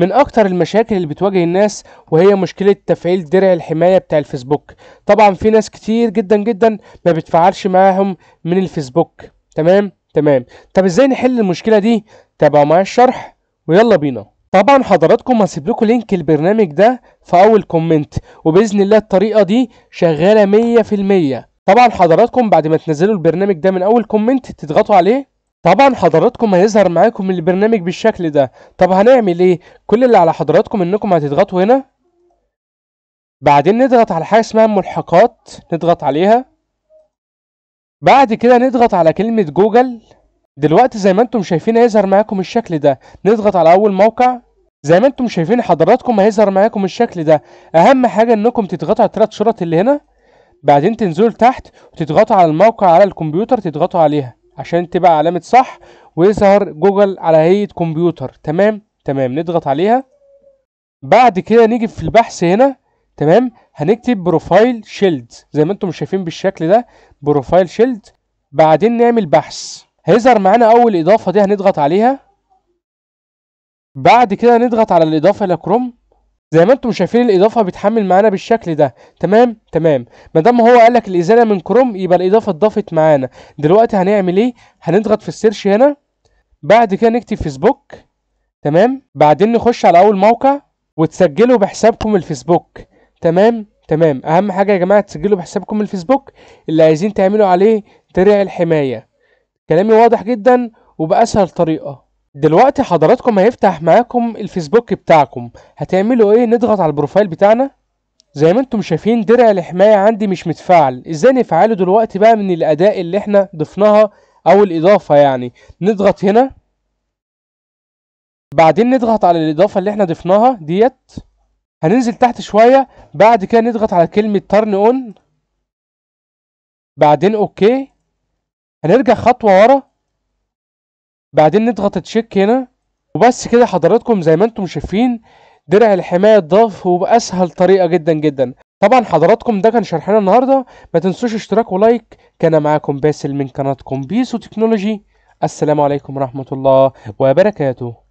من اكتر المشاكل اللي بتواجه الناس وهي مشكلة تفعيل درع الحماية بتاع الفيسبوك طبعا في ناس كتير جدا جدا ما بتفعلش معاهم من الفيسبوك تمام تمام طب ازاي نحل المشكلة دي تابعوا معايا الشرح ويلا بينا طبعا حضراتكم هسيب لكم لينك البرنامج ده في اول كومنت وباذن الله الطريقة دي شغالة 100% طبعا حضراتكم بعد ما تنزلوا البرنامج ده من اول كومنت تضغطوا عليه طبعا حضراتكم هيظهر معاكم البرنامج بالشكل ده طب هنعمل ايه كل اللي على حضراتكم انكم هتضغطوا هنا بعدين نضغط على حاجه اسمها ملحقات نضغط عليها بعد كده نضغط على كلمه جوجل دلوقتي زي ما انتم شايفين هيظهر معاكم الشكل ده نضغط على اول موقع زي ما انتم شايفين حضراتكم هيظهر معاكم الشكل ده اهم حاجه انكم تضغطوا على الثلاث شرط اللي هنا بعدين تنزلوا تحت وتضغطوا على الموقع على الكمبيوتر تضغطوا عليها عشان تبقى علامة صح ويظهر جوجل على هيئة كمبيوتر تمام تمام نضغط عليها بعد كده نيجي في البحث هنا تمام هنكتب بروفايل شيلد زي ما انتم شايفين بالشكل ده بروفايل شيلد بعدين نعمل بحث هيظهر معانا اول اضافة دي هنضغط عليها بعد كده نضغط على الاضافة الى كروم زي ما انتم شايفين الاضافه بتحمل معانا بالشكل ده تمام تمام ما دام هو قال لك الازاله من كروم يبقى الاضافه اتضافت معانا دلوقتي هنعمل ايه هنضغط في السيرش هنا بعد كده نكتب فيسبوك تمام بعدين نخش على اول موقع وتسجلوا بحسابكم الفيسبوك تمام تمام اهم حاجه يا جماعه تسجلوا بحسابكم الفيسبوك اللي عايزين تعملوا عليه درع الحمايه كلامي واضح جدا وباسهل طريقه دلوقتي حضراتكم هيفتح معاكم الفيسبوك بتاعكم هتعملوا ايه نضغط على البروفايل بتاعنا زي ما انتم شايفين درع الحماية عندي مش متفعل ازاي نفعله دلوقتي بقى من الاداء اللي احنا ضفناها او الاضافة يعني نضغط هنا بعدين نضغط على الاضافة اللي احنا ضفناها ديت هننزل تحت شوية بعد كده نضغط على كلمة ترن اون بعدين اوكي هنرجع خطوة ورا بعدين نضغط تشيك هنا وبس كده حضراتكم زي ما انتم شايفين درع الحماية اتضاف وبأسهل طريقة جدا جدا طبعا حضراتكم ده كان شرحنا النهاردة ما تنسوش اشتراك ولايك كان معاكم باسل من قناتكم بيسو تكنولوجي السلام عليكم ورحمة الله وبركاته